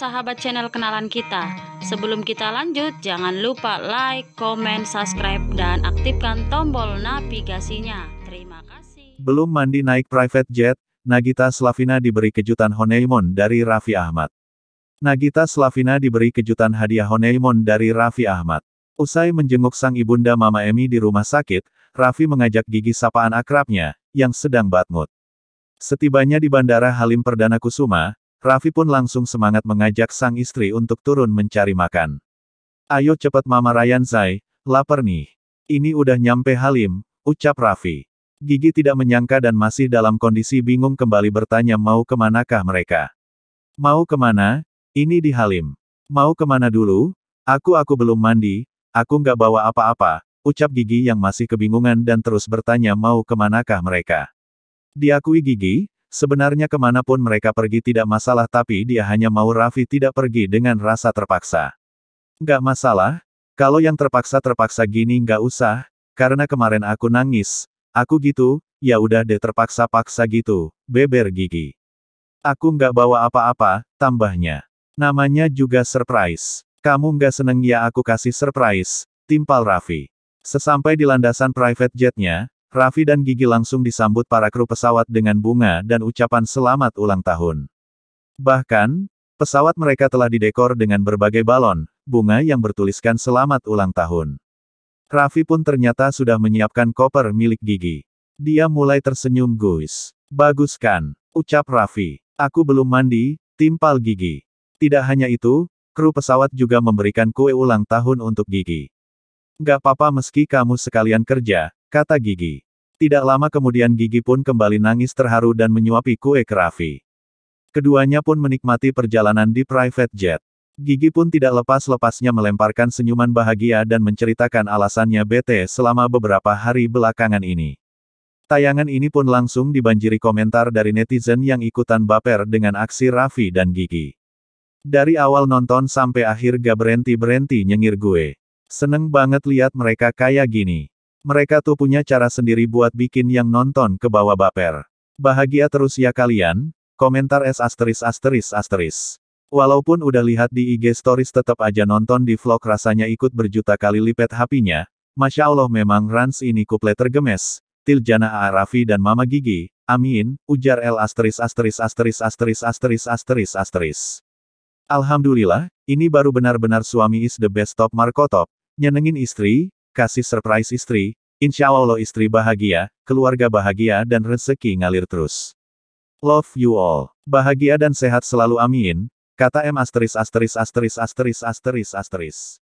sahabat channel kenalan kita. Sebelum kita lanjut, jangan lupa like, comment, subscribe, dan aktifkan tombol navigasinya. Terima kasih. Belum mandi naik private jet, Nagita Slavina diberi kejutan honeymoon dari Raffi Ahmad. Nagita Slavina diberi kejutan hadiah honeymoon dari Raffi Ahmad. Usai menjenguk sang ibunda Mama Emi di rumah sakit, Raffi mengajak gigi sapaan akrabnya, yang sedang batmut. Setibanya di Bandara Halim Perdana Kusuma, Raffi pun langsung semangat mengajak sang istri untuk turun mencari makan. Ayo cepat Mama Ryan Zai, lapar nih. Ini udah nyampe Halim, ucap Raffi. Gigi tidak menyangka dan masih dalam kondisi bingung kembali bertanya mau kemanakah mereka. Mau kemana? Ini di Halim. Mau kemana dulu? Aku aku belum mandi, aku nggak bawa apa-apa, ucap Gigi yang masih kebingungan dan terus bertanya mau kemanakah mereka. Diakui Gigi, Sebenarnya kemanapun mereka pergi tidak masalah tapi dia hanya mau Raffi tidak pergi dengan rasa terpaksa. Gak masalah, kalau yang terpaksa-terpaksa gini gak usah, karena kemarin aku nangis, aku gitu, ya udah deh terpaksa-paksa gitu, beber gigi. Aku gak bawa apa-apa, tambahnya. Namanya juga surprise. Kamu gak seneng ya aku kasih surprise, timpal Raffi. Sesampai di landasan private jetnya, Raffi dan Gigi langsung disambut para kru pesawat dengan bunga dan ucapan selamat ulang tahun. Bahkan, pesawat mereka telah didekor dengan berbagai balon, bunga yang bertuliskan selamat ulang tahun. Raffi pun ternyata sudah menyiapkan koper milik Gigi. Dia mulai tersenyum guys. Bagus kan? Ucap Raffi. Aku belum mandi, timpal Gigi. Tidak hanya itu, kru pesawat juga memberikan kue ulang tahun untuk Gigi. Gak apa-apa meski kamu sekalian kerja, kata Gigi. Tidak lama kemudian Gigi pun kembali nangis terharu dan menyuapi kue kerafi. Keduanya pun menikmati perjalanan di private jet. Gigi pun tidak lepas-lepasnya melemparkan senyuman bahagia dan menceritakan alasannya bete selama beberapa hari belakangan ini. Tayangan ini pun langsung dibanjiri komentar dari netizen yang ikutan baper dengan aksi Raffi dan Gigi. Dari awal nonton sampai akhir gak berhenti-berhenti nyengir gue. Seneng banget lihat mereka kayak gini. Mereka tuh punya cara sendiri buat bikin yang nonton ke bawah baper. Bahagia terus ya kalian, komentar S asteris asteris asteris. Walaupun udah lihat di IG stories tetap aja nonton di vlog rasanya ikut berjuta kali lipat hapinya. Masya Allah memang Rans ini kuple tergemes. Tiljana Arafi dan Mama Gigi, amin, ujar L asteris asteris asteris asteris asteris asteris asteris. Alhamdulillah, ini baru benar-benar suami is the best top markotop. Nyenengin istri, kasih surprise istri, insya Allah istri bahagia, keluarga bahagia dan rezeki ngalir terus. Love you all. Bahagia dan sehat selalu amin, kata M asteris asteris asteris asteris asteris asteris.